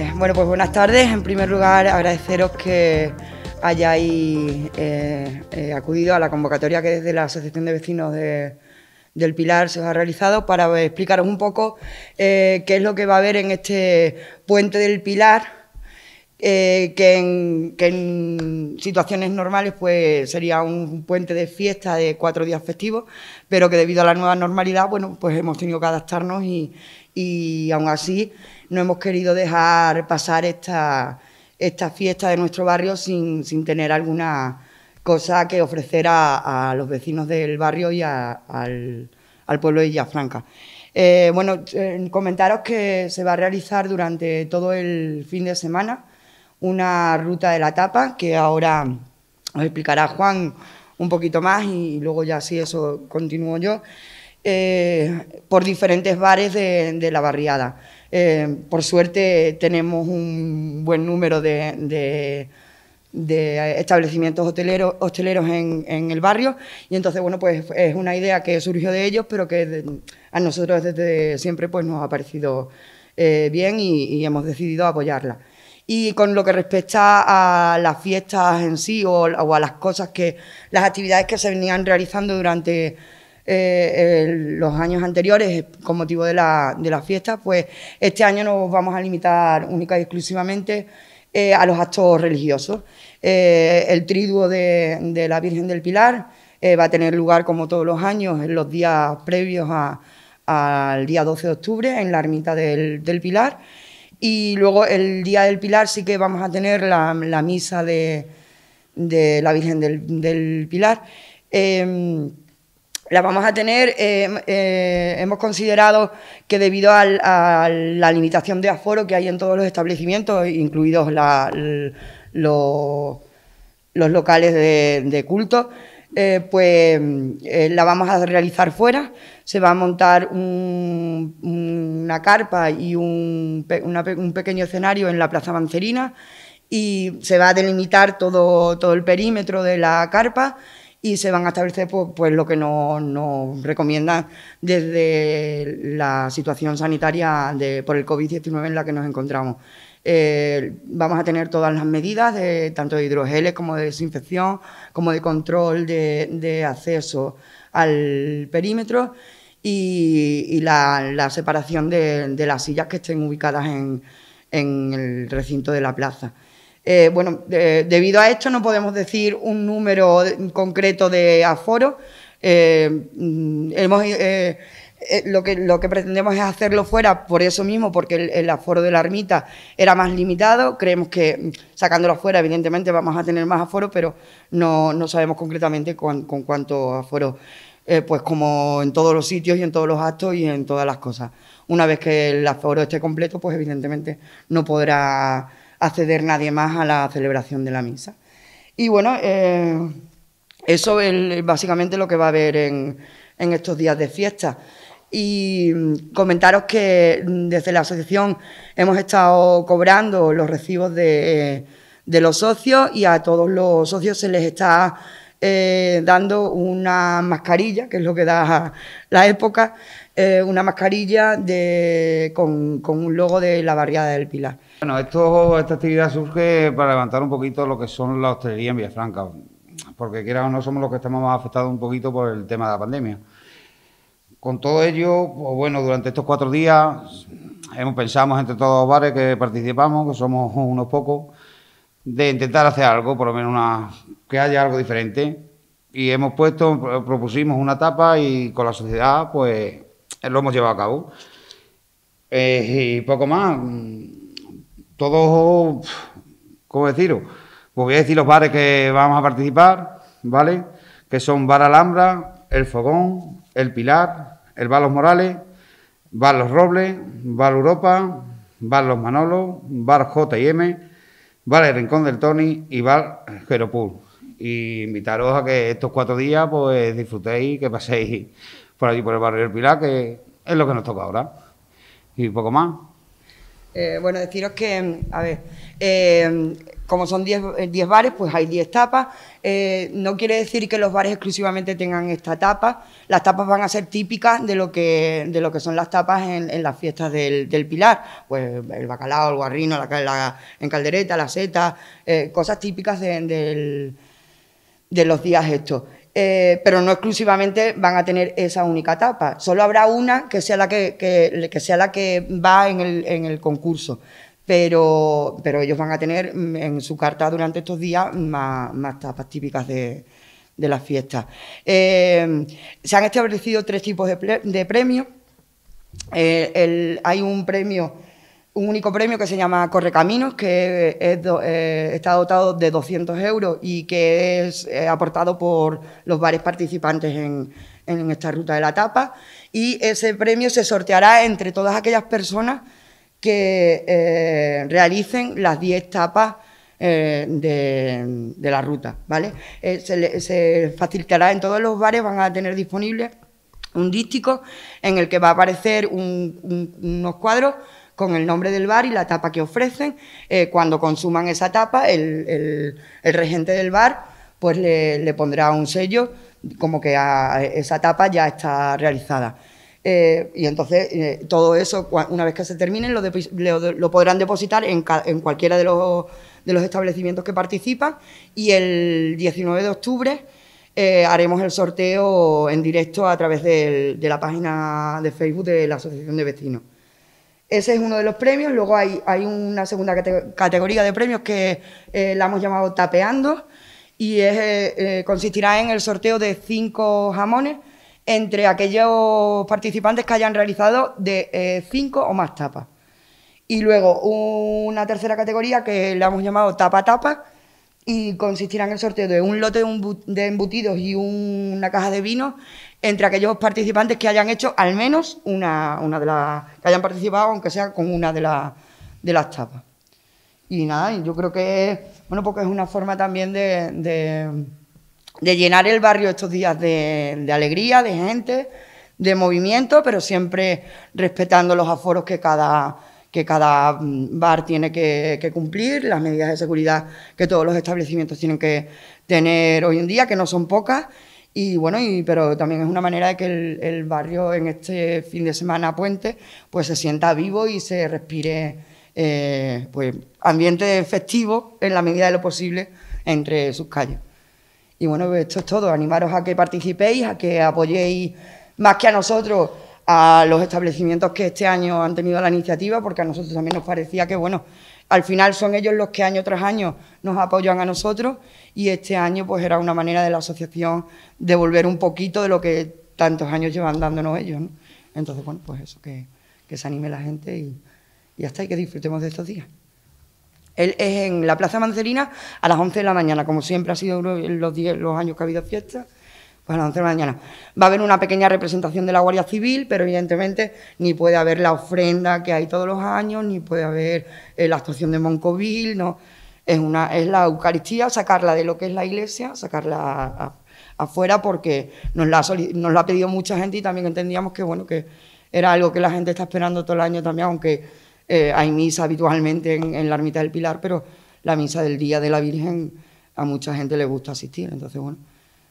Pues, bueno, pues buenas tardes. En primer lugar, agradeceros que hayáis eh, eh, acudido a la convocatoria que desde la Asociación de Vecinos del Pilar se os ha realizado para explicaros un poco eh, qué es lo que va a haber en este puente del Pilar. que, en, situaciones normales pues sería un puente de fiesta de cuatro días festivos, pero que debido a la nueva normalidad, bueno, pues hemos tenido que adaptarnos y, y aún así no hemos querido dejar pasar esta, fiesta de nuestro barrio sin, tener alguna cosa que ofrecer a, los vecinos del barrio y al, pueblo de Villafranca. Eh, bueno, eh, comentaros que se va a realizar durante todo el fin de semana una ruta de la tapa que ahora os explicará Juan un poquito más y, luego ya sí eso continúo yo, eh, por diferentes bares de la barriada. Eh, por suerte tenemos un buen número de, establecimientos hosteleros en, el barrio y entonces, bueno, pues es una idea que surgió de ellos, pero que a nosotros desde siempre pues, nos ha parecido eh, bien y, hemos decidido apoyarla. Y con lo que respecta a las fiestas en sí o, o, a las cosas que, las actividades que se venían realizando durante eh, los años anteriores eh, con motivo de la, fiesta, pues este año nos vamos a limitar única y exclusivamente eh, a los actos religiosos. el triduo de, la Virgen del Pilar va a tener lugar como todos los años en los días previos al día 12 de octubre en la ermita del, Pilar. Y luego el día del Pilar sí que vamos a tener la, misa de, la Virgen del, Pilar. Em, la vamos a tener, eh, eh, hemos considerado que debido a la limitación de aforo que hay en todos los establecimientos, incluidos los locales de, culto, eh, pues la vamos a realizar fuera. Se va a montar una carpa y un, pequeño escenario en la Plaza Mancerina y se va a delimitar todo, todo el perímetro de la carpa y se van a establecer pues, pues lo que nos, recomiendan desde la situación sanitaria por el COVID-19 en la que nos encontramos. Eh, vamos a tener todas las medidas, tanto de hidrogeles como de desinfección, como de control de, acceso al perímetro y, la, separación de, las sillas que estén ubicadas en el recinto de la plaza. Eh, bueno, debido a esto no podemos decir un número concreto de aforo. Eh, mm, eh, lo, que, lo que pretendemos es hacerlo fuera por eso mismo, porque el, aforo de la ermita era más limitado. Creemos que mm, sacándolo fuera, evidentemente, vamos a tener más aforo, pero no, sabemos concretamente con, con aforo, aforos. pues como en todos los sitios y en todos los actos y en todas las cosas. Una vez que el aforo esté completo, pues evidentemente no podrá acceder nadie más a la celebración de la misa. Y bueno, eh, eso es básicamente lo que va a haber en, estos días de fiesta. Y comentaros que desde la asociación hemos estado cobrando los recibos de, de los socios y a todos los socios se les está eh, dando una mascarilla, que es lo que da la época, eh, una mascarilla con, un logo de la barriada del Pilar. Bueno, esto, esta actividad surge para levantar un poquito lo que son la hostelería en Villafranca, porque quiera no somos los que estamos más afectados un poquito por el tema de la pandemia. Con todo ello, pues bueno, durante estos cuatro días hemos pensamos entre todos los bares que participamos, que somos unos pocos, de intentar hacer algo, por lo menos una, que haya algo diferente. Y hemos puesto, propusimos una etapa y con la sociedad, pues lo hemos llevado a cabo. Eh, y poco más. Mm, ...todos... ¿cómo deciros? Pues voy a decir los bares que vamos a participar, ¿vale? Que son Bar Alhambra, El Fogón, El Pilar, El Bar Los Morales, Bar Los Robles, Bar Europa, Bar Los manolo Bar J&M, Bar El Rincón del Tony y Bar Jeropul. Y invitaros a que estos cuatro días pues disfrutéis, que paséis por allí por el barrio del Pilar, que es lo que nos toca ahora. Y poco más. Eh, bueno, deciros que, mm, a ver, eh, como son 10 eh, bares, pues hay 10 tapas. no quiere decir que los bares exclusivamente tengan esta tapa. Las tapas van a ser típicas de lo que, de lo que son las tapas en, las fiestas del, Pilar. Pues el bacalao, el guarrino, la, en caldereta, la seta, cosas típicas de, de los días estos. Eh, pero no exclusivamente van a tener esa única tapa. Solo habrá una que sea la que, sea la que va en el, concurso. Pero, ellos van a tener mm, en su carta durante estos días más, más tapas típicas de, de las fiestas. Eh, se han establecido tres tipos de, de premios. Eh, hay un premio un único premio que se llama Correcaminos, que eh, está dotado de 200 euros y que es eh, aportado por los bares participantes en, esta ruta de la etapa Y ese premio se sorteará entre todas aquellas personas que eh, realicen las 10 etapas de, la ruta. ¿vale? Se, facilitará en todos los bares, van a tener disponible un dístico en el que va a aparecer unos cuadros con el nombre del bar y la tapa que ofrecen. Eh, cuando consuman esa tapa, el, regente del bar pues le, pondrá un sello como que esa tapa ya está realizada. Eh, y entonces eh, todo eso, una vez que se termine, lo, podrán depositar en, cualquiera de los, establecimientos que participan y el 19 de octubre haremos el sorteo en directo a través de la página de Facebook de la Asociación de Vecinos. Ese es uno de los premios. Luego hay, hay una segunda categoría de premios que eh, la hemos llamado Tapeando y eh, eh, consistirá en el sorteo de cinco jamones entre aquellos participantes que hayan realizado de cinco o más tapas. Y luego una tercera categoría que la hemos llamado tapa-tapa y consistirá en el sorteo de un lote de embutidos y una caja de vino entre aquellos participantes que hayan hecho al menos una, de las, que hayan participado, aunque sea con una de, de las tapas. Y nada, yo creo que, bueno, porque es una forma también de, llenar el barrio estos días de, alegría, de gente, de movimiento, pero siempre respetando los aforos que cada, que cada mm, bar tiene que, cumplir, las medidas de seguridad que todos los establecimientos tienen que tener hoy en día, que no son pocas, y bueno, y, pero también es una manera de que el, barrio en este fin de semana puente pues se sienta vivo y se respire eh, pues, ambiente festivo en la medida de lo posible entre sus calles. Y bueno, pues, esto es todo. Animaros a que participéis, a que apoyéis más que a nosotros a los establecimientos que este año han tenido la iniciativa, porque a nosotros también nos parecía que, bueno, al final son ellos los que año tras año nos apoyan a nosotros y este año pues era una manera de la asociación devolver un poquito de lo que tantos años llevan dándonos ellos. Entonces, bueno, pues eso, que, se anime la gente y, hasta y que disfrutemos de estos días. Él es en la Plaza Mancelina a las 11 de la mañana, como siempre ha sido los, los años que ha habido fiestas a las 11 de la mañana. Va a haber una pequeña representación de la Guardia Civil, pero evidentemente ni puede haber la ofrenda que hay todos los años, ni puede haber eh, la actuación de Moncovil, no. Es, una, es la Eucaristía, sacarla de lo que es la iglesia, sacarla afuera, porque nos la, nos la ha pedido mucha gente y también entendíamos que, bueno, que era algo que la gente está esperando todo el año también, aunque eh, hay misa habitualmente en la Ermita del Pilar, pero la misa del Día de la Virgen a mucha gente le gusta asistir, entonces, bueno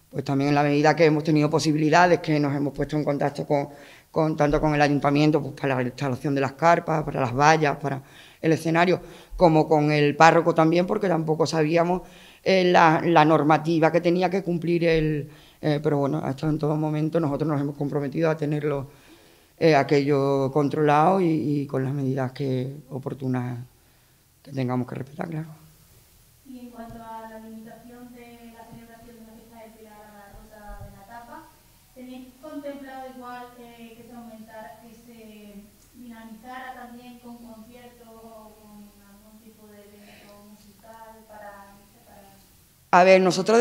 pues también en la medida que hemos tenido posibilidades, que nos hemos puesto en contacto con, tanto con el ayuntamiento pues, para la instalación de las carpas, para las vallas, para el escenario, como con el párroco también, porque tampoco sabíamos eh, la, normativa que tenía que cumplir el... Eh, pero bueno, hasta en todo momento nosotros nos hemos comprometido a tenerlo eh, aquello controlado y, con las medidas que oportunas que tengamos que respetar, claro. A ver, nosotros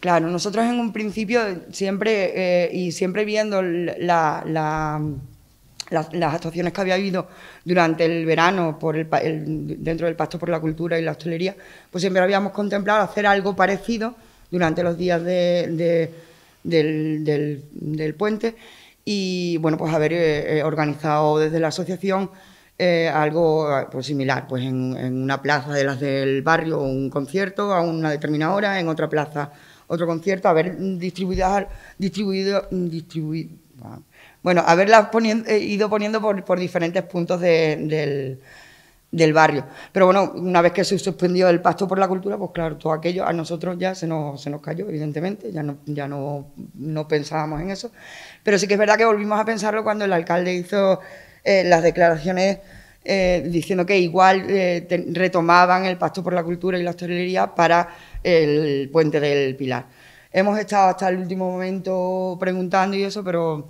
claro, nosotros en un principio siempre eh, y siempre viendo las actuaciones que había habido durante el verano por el, dentro del Pacto por la Cultura y la Hostelería, pues siempre habíamos contemplado hacer algo parecido durante los días del, puente y bueno, pues haber eh, eh, organizado desde la asociación eh, algo eh, pues similar, pues en, una plaza de las del barrio un concierto a una determinada hora, en otra plaza otro concierto, haber mm, distribuido, mm, distribuido, distribuido ah, bueno, haberlas poniendo, eh, ido poniendo por, diferentes puntos del, del, barrio. Pero bueno, una vez que se suspendió el pacto por la cultura, pues claro, todo aquello a nosotros ya se nos, se nos cayó, evidentemente, ya, no, ya no, no pensábamos en eso. Pero sí que es verdad que volvimos a pensarlo cuando el alcalde hizo eh, las declaraciones eh, diciendo que igual eh, retomaban el pacto por la cultura y la hostelería para el puente del Pilar. Hemos estado hasta el último momento preguntando y eso, pero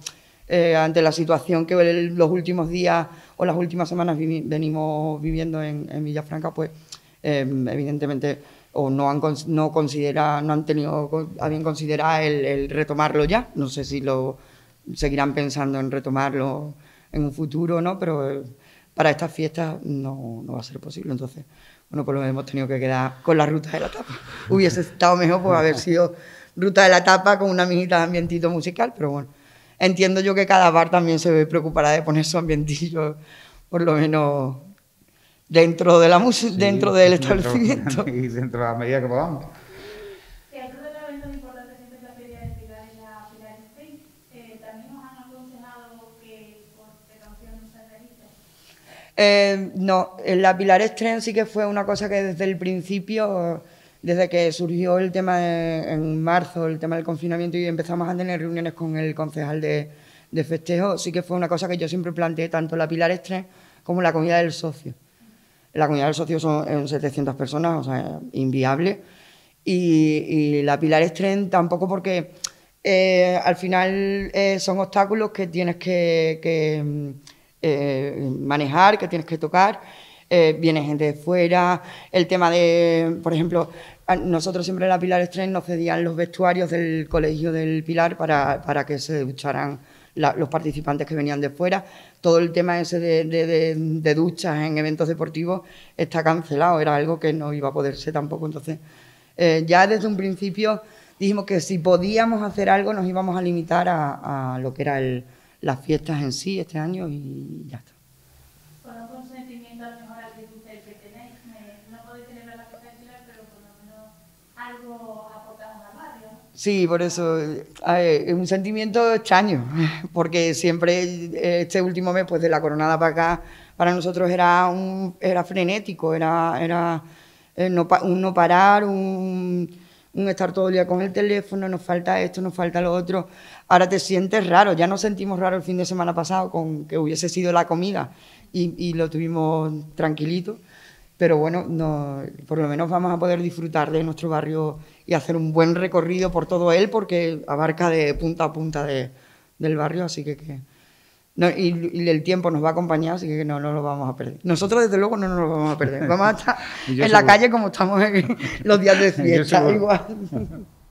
ante la situación que los últimos días o las últimas semanas venimos viviendo en, Villafranca, pues em, evidentemente o no han, no considera, no han tenido, bien bien el, el retomarlo ya. No sé si lo seguirán pensando en retomarlo en un futuro, ¿no? Pero eh, para estas fiestas no, no va a ser posible. Entonces, bueno, pues lo hemos tenido que quedar con la ruta de la tapa. Hubiese estado mejor pues haber sido ruta de la tapa con una mijita de ambientito musical, pero bueno, entiendo yo que cada bar también se preocupará de poner su ambientillo, por lo menos dentro de la música, dentro del establecimiento. Y dentro de la medida que podamos. Eh, no, la Pilar Tren sí que fue una cosa que desde el principio, desde que surgió el tema en marzo, el tema del confinamiento y empezamos a tener reuniones con el concejal de, festejo, sí que fue una cosa que yo siempre planteé, tanto la Pilar Estren como la Comunidad del socio. La Comunidad del socio son 700 eh, personas, o sea, inviable. Y, la Pilar Estren tampoco porque eh, al final son obstáculos que tienes que eh, manejar, que tienes que tocar. Eh, viene gente de fuera, el tema de, por ejemplo, nosotros siempre en la Pilar Estren nos cedían los vestuarios del colegio del Pilar para, para que se ducharan los participantes que venían de fuera. Todo el tema ese de, duchas en eventos deportivos está cancelado, era algo que no iba a poderse tampoco. Entonces, eh, ya desde un principio dijimos que si podíamos hacer algo nos íbamos a limitar a lo que era el, las fiestas en sí este año y ya está. Conozco un sentimiento a lo mejor al que tenéis, no podéis celebrar la fiesta entera, pero por lo menos algo aportamos al barrio. Sí, por eso es un sentimiento extraño, porque siempre este último mes, pues de la coronada para acá, para nosotros era un era frenético, era, era eh, no, un no parar, un un estar todo el día con el teléfono, nos falta esto, nos falta lo otro. Ahora te sientes raro, ya nos sentimos raro el fin de semana pasado con que hubiese sido la comida y, lo tuvimos tranquilito, pero bueno, no, por lo menos vamos a poder disfrutar de nuestro barrio y hacer un buen recorrido por todo él porque abarca de punta a punta del barrio, así que y, el tiempo nos va a acompañar, así que no, no lo vamos a perder. Nosotros, desde luego, no nos lo vamos a perder. Vamos a estar en la calle como estamos en los días de fiesta, igual.